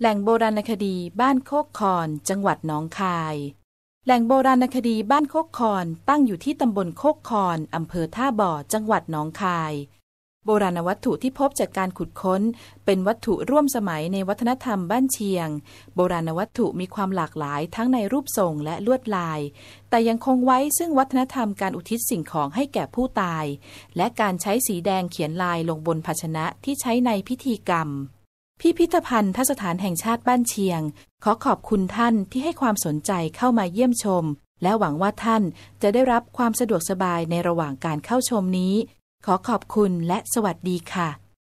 แหล่งโบราณคดีบ้านโคกคอนจังหวัดหนองคาย แหล่งโบราณคดีบ้านโคกคอนตั้งอยู่ที่ตำบลโคกคอนอำเภอท่าบ่อจังหวัดหนองคาย โบราณวัตถุที่พบจากการขุดค้น เป็นวัตถุร่วมสมัยในวัฒนธรรมบ้านเชียง โบราณวัตถุมีความหลากหลายทั้งในรูปทรงและลวดลาย แต่ยังคงไว้ซึ่งวัฒนธรรมการอุทิศสิ่งของให้แก่ผู้ตาย และการใช้สีแดงเขียนลายลงบนภาชนะที่ใช้ในพิธีกรรมพิพิธภัณฑ์ทสถานแห่งชาติบ้านเชียง ขอขอบคุณท่านที่ให้ความสนใจเข้ามาเยี่ยมชม และหวังว่าท่านจะได้รับความสะดวกสบายในระหว่างการเข้าชมนี้ ขอขอบคุณและสวัสดีค่ะ